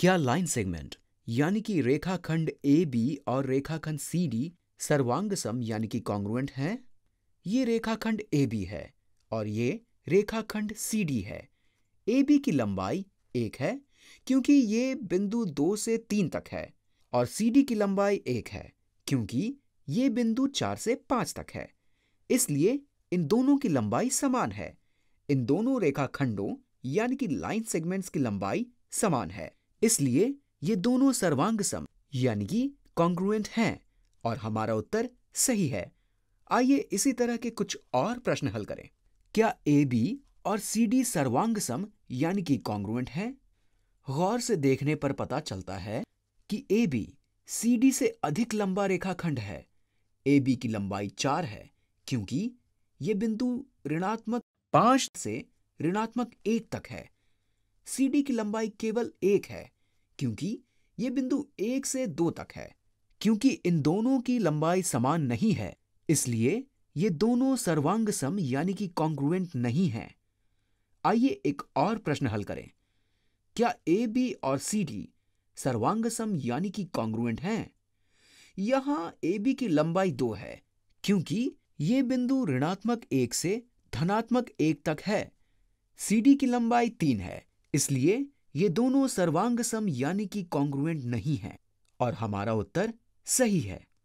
क्या line segment यानी कि रेखाखंड ए बी और रेखाखंड सी डी सर्वांग सम यानी कि कॉन्ग्रुएंट हैं ये रेखाखंड ए बी है और ये रेखाखंड सी डी है ए बी की लंबाई एक है क्योंकि ये बिंदु दो से तीन तक है और सी डी की लंबाई एक है क्योंकि ये बिंदु चार से पांच तक है इसलिए इन दोनों की लंबाई समान है इन दोनों रेखाखंडों यानी कि लाइन सेगमेंट्स की लंबाई समान है इसलिए ये दोनों सर्वांग सम यानी कि कॉन्ग्रुएंट हैं और हमारा उत्तर सही है आइए इसी तरह के कुछ और प्रश्न हल करें क्या ए बी और सी डी सर्वांग सम यानी कि कॉन्ग्रुएंट हैं? गौर से देखने पर पता चलता है कि ए बी सी डी से अधिक लंबा रेखाखंड है ए बी की लंबाई चार है क्योंकि ये बिंदु ऋणात्मक पांच से ऋणात्मक एक तक है सीडी की लंबाई केवल एक है क्योंकि ये बिंदु एक से दो तक है क्योंकि इन दोनों की लंबाई समान नहीं है इसलिए ये दोनों सर्वांग सम यानी कि कॉन्ग्रुएंट नहीं है आइए एक और प्रश्न हल करें क्या ए बी और सी डी सर्वांग सम यानी कि कॉन्ग्रुएंट हैं? यहां ए बी की लंबाई दो है क्योंकि ये बिंदु ऋणात्मक एक से धनात्मक एक तक है सी डी की लंबाई तीन है इसलिए ये दोनों सर्वांग सम यानी कि कॉन्ग्रुएंट नहीं है और हमारा उत्तर सही है